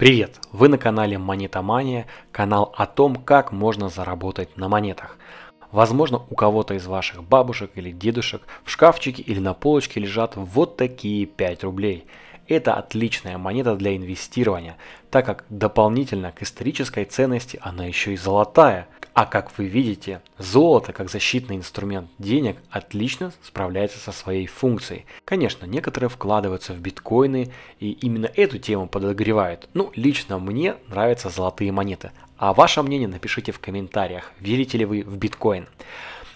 Привет! Вы на канале Монетомания, канал о том, как можно заработать на монетах. Возможно, у кого-то из ваших бабушек или дедушек в шкафчике или на полочке лежат вот такие 5 рублей. Это отличная монета для инвестирования, так как дополнительно к исторической ценности она еще и золотая – а как вы видите, золото как защитный инструмент денег отлично справляется со своей функцией. Конечно, некоторые вкладываются в биткоины и именно эту тему подогревают. Ну, лично мне нравятся золотые монеты. А ваше мнение напишите в комментариях, верите ли вы в биткоин.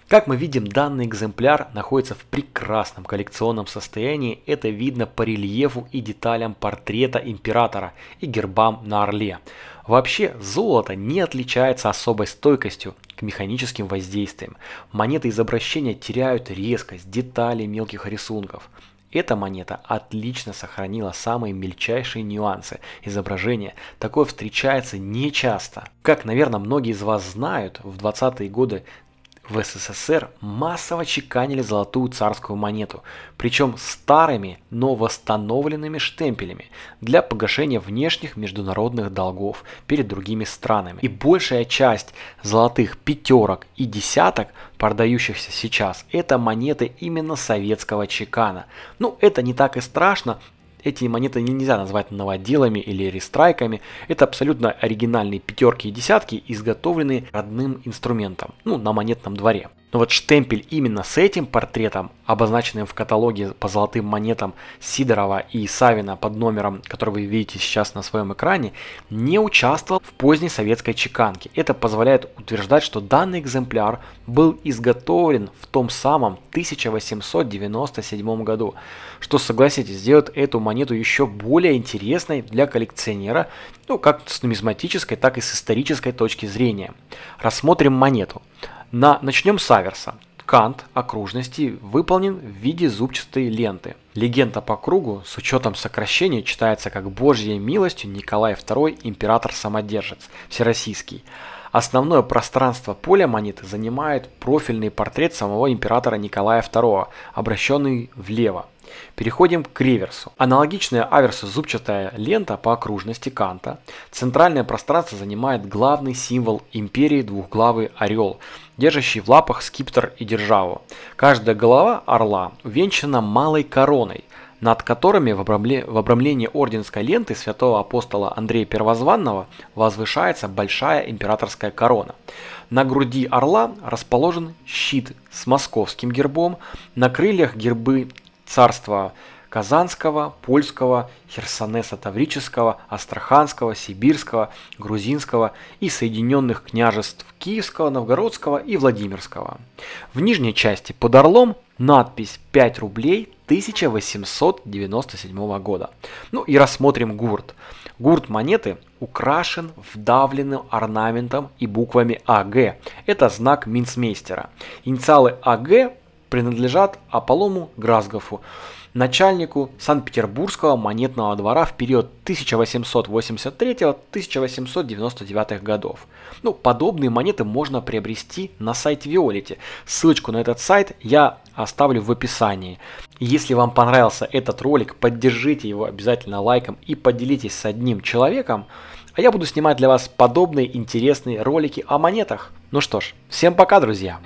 Как мы видим, данный экземпляр находится в прекрасном коллекционном состоянии. Это видно по рельефу и деталям портрета императора и гербам на орле. Вообще, золото не отличается особой стойкостью к механическим воздействиям. Монеты из обращения теряют резкость, детали мелких рисунков. Эта монета отлично сохранила самые мельчайшие нюансы изображения. Такое встречается нечасто. Как, наверное, многие из вас знают, в 20-е годы в СССР массово чеканили золотую царскую монету, причем старыми, но восстановленными штемпелями для погашения внешних международных долгов перед другими странами. И большая часть золотых пятерок и десяток, продающихся сейчас, это монеты именно советского чекана. Ну, это не так и страшно, эти монеты нельзя назвать новоделами или рестрайками. Это абсолютно оригинальные пятерки и десятки, изготовленные родным инструментом, ну, на монетном дворе. Но вот штемпель именно с этим портретом, обозначенным в каталоге по золотым монетам Сидорова и Савина под номером, который вы видите сейчас на своем экране, не участвовал в поздней советской чеканке. Это позволяет утверждать, что данный экземпляр был изготовлен в том самом 1897 году, что, согласитесь, сделает эту монету еще более интересной для коллекционера, ну как с нумизматической, так и с исторической точки зрения. Рассмотрим монету. На... Начнем с аверса. Кант окружности выполнен в виде зубчатой ленты. Легенда по кругу с учетом сокращения читается как «Божьей милостью Николай II император-самодержец» всероссийский. Основное пространство поля монеты занимает профильный портрет самого императора Николая II, обращенный влево. Переходим к реверсу. Аналогичная аверсу зубчатая лента по окружности канта. Центральное пространство занимает главный символ империи двухглавый орел, держащий в лапах скиптор и державу. Каждая голова орла увенчана малой короной, над которыми в, обрамле, в обрамлении орденской ленты святого апостола Андрея Первозванного возвышается большая императорская корона. На груди орла расположен щит с московским гербом, на крыльях гербы царства Казанского, Польского, Херсонеса Таврического, Астраханского, Сибирского, Грузинского и Соединенных княжеств Киевского, Новгородского и Владимирского. В нижней части под орлом надпись 5 рублей 1897 года. Ну и рассмотрим гурт. Гурт монеты украшен вдавленным орнаментом и буквами АГ. Это знак минцмейстера. Инициалы АГ принадлежат Аполлому Гразгофу, начальнику Санкт-Петербургского монетного двора в период 1883-1899 годов. Ну, подобные монеты можно приобрести на сайте Виолити. Ссылочку на этот сайт я оставлю в описании. Если вам понравился этот ролик, поддержите его обязательно лайком и поделитесь с одним человеком, а я буду снимать для вас подобные интересные ролики о монетах. Ну что ж, всем пока, друзья!